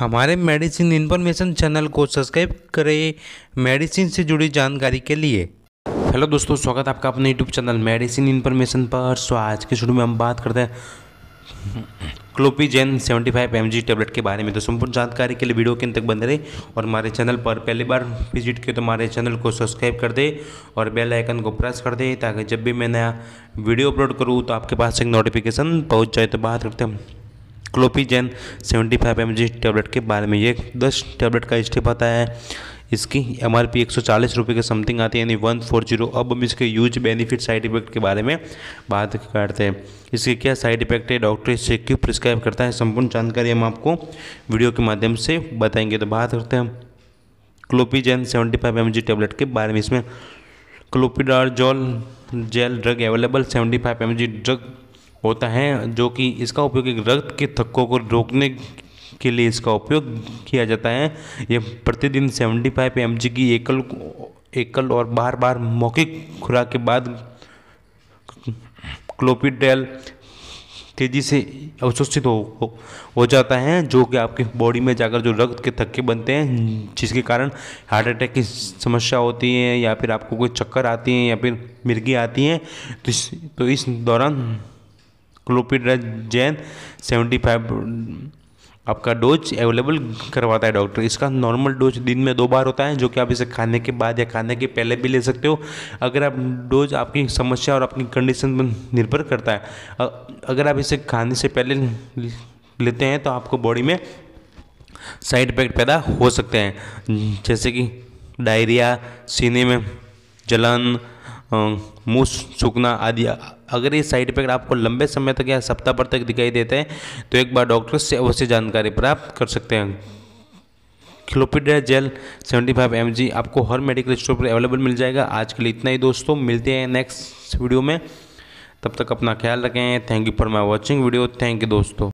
हमारे medicine information channel को subscribe करें मेडिसिन से जुड़ी जानकारी के लिए हेलो दोस्तों स्वागत है आपका अपने यूट्यूब चैनल मेडिसिन इन्फॉर्मेशन पर सो आज के शुरू में हम बात करते हैं क्लोपीजेन 75 फाइव टेबलेट के बारे में तो संपूर्ण जानकारी के लिए वीडियो के अंत तक बंद रहे और हमारे चैनल पर पहली बार विजिट किए तो हमारे चैनल को सब्सक्राइब कर दे और बेल आइकन को प्रेस कर दे ताकि जब भी मैं नया वीडियो अपलोड करूँ तो आपके पास एक नोटिफिकेशन पहुँच जाए तो बात करते हैं क्लोपीजन 75 एमजी टैबलेट के बारे में ये 10 टैबलेट का स्टेप आता है इसकी एम आर पी के समथिंग आती है यानी वन फोर जीरो अब हम इसके यूज बेनिफिट साइड इफेक्ट के बारे में बात करते हैं इसके क्या साइड इफेक्ट है डॉक्टर इससे क्यों प्रिस्क्राइब करता है संपूर्ण जानकारी हम आपको वीडियो के माध्यम से बताएंगे तो बात करते हैं क्लोपीजन सेवेंटी फाइव एम जी के बारे में इसमें clopidogrel drug available seventy five M G drug होता है जो कि इसका उपयोग रक्त के थक्कों को रोकने के लिए इसका उपयोग किया जाता है यह प्रतिदिन 75 फाइव एम की एकल एकल और बार बार मौखिक खुराक के बाद क्लोपिडेल तेज़ी से अवशोषित हो, हो हो जाता है जो कि आपके बॉडी में जाकर जो रक्त के थक्के बनते हैं जिसके कारण हार्ट अटैक की समस्या होती है या फिर आपको कोई चक्कर आती है या फिर मिर्गी आती है तो इस तो इस दौरान क्लोपिड्राज जैन सेवेंटी फाइव आपका डोज अवेलेबल करवाता है डॉक्टर इसका नॉर्मल डोज दिन में दो बार होता है जो कि आप इसे खाने के बाद या खाने के पहले भी ले सकते हो अगर आप डोज आपकी समस्या और आपकी कंडीशन पर निर्भर करता है अगर आप इसे खाने से पहले लेते हैं तो आपको बॉडी में साइड इफेक्ट पैदा हो सकते हैं जैसे कि डायरिया सीने में जलन मुँह सूखना आदि अगर ये साइड इफेक्ट आपको लंबे समय तक या सप्ताह भर तक दिखाई देते हैं तो एक बार डॉक्टर से अवश्य जानकारी प्राप्त कर सकते हैं क्लोपिड्रा जेल 75 फाइव आपको हर मेडिकल स्टोर पर अवेलेबल मिल जाएगा आज के लिए इतना ही दोस्तों मिलते हैं नेक्स्ट वीडियो में तब तक अपना ख्याल रखें thank you for my watching video thank you दोस्तों